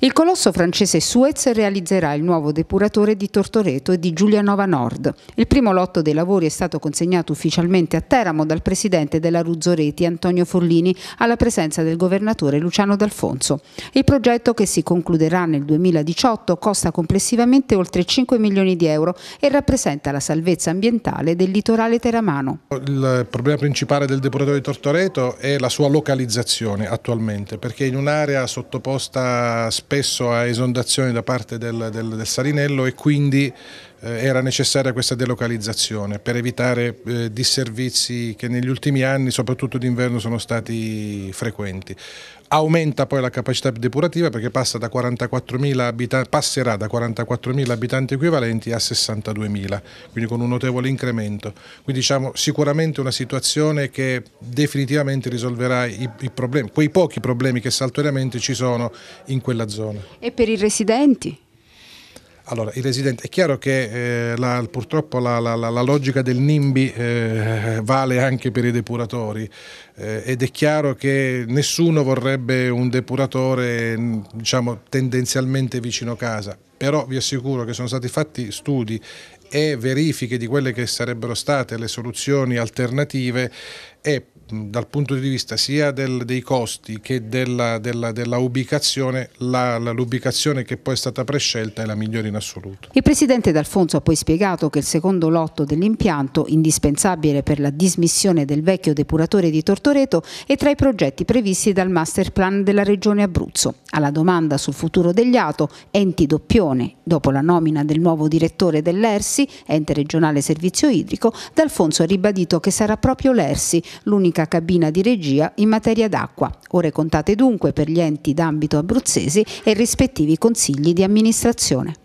Il colosso francese Suez realizzerà il nuovo depuratore di Tortoreto e di Giulianova Nord. Il primo lotto dei lavori è stato consegnato ufficialmente a Teramo dal presidente della Ruzzoreti Antonio Forlini alla presenza del governatore Luciano D'Alfonso. Il progetto che si concluderà nel 2018 costa complessivamente oltre 5 milioni di euro e rappresenta la salvezza ambientale del litorale teramano. Il problema principale del depuratore di Tortoreto è la sua localizzazione attualmente perché in un'area sottoposta a spesso a esondazioni da parte del, del, del Sarinello e quindi eh, era necessaria questa delocalizzazione per evitare eh, disservizi che negli ultimi anni, soprattutto d'inverno, sono stati frequenti. Aumenta poi la capacità depurativa perché passa da 44.000 abitanti, passerà da 44.000 abitanti equivalenti a 62.000, quindi con un notevole incremento. Quindi diciamo sicuramente una situazione che definitivamente risolverà i, i problemi, quei pochi problemi che saltuariamente ci sono in quella zona. E per i residenti? Allora, il residente, è chiaro che eh, la, purtroppo la, la, la, logica del NIMBY eh, vale anche per i depuratori eh, ed è chiaro che nessuno vorrebbe un depuratore diciamo, tendenzialmente vicino casa però vi assicuro che sono stati fatti studi e verifiche di quelle che sarebbero state le soluzioni alternative e dal punto di vista sia del, dei costi che della, della, della ubicazione, la, la, l'ubicazione che poi è stata prescelta è la migliore in assoluto. Il presidente D'Alfonso ha poi spiegato che il secondo lotto dell'impianto, indispensabile per la dismissione del vecchio depuratore di Tortoreto, è tra i progetti previsti dal master plan della regione Abruzzo. Alla domanda sul futuro degli ATO, enti doppione gestione, dopo la nomina del nuovo direttore dell'ERSI, ente regionale servizio idrico, D'Alfonso ha ribadito che sarà proprio l'ERSI l'unica cabina di regia in materia d'acqua, ore contate dunque per gli enti d'ambito abruzzesi e rispettivi consigli di amministrazione.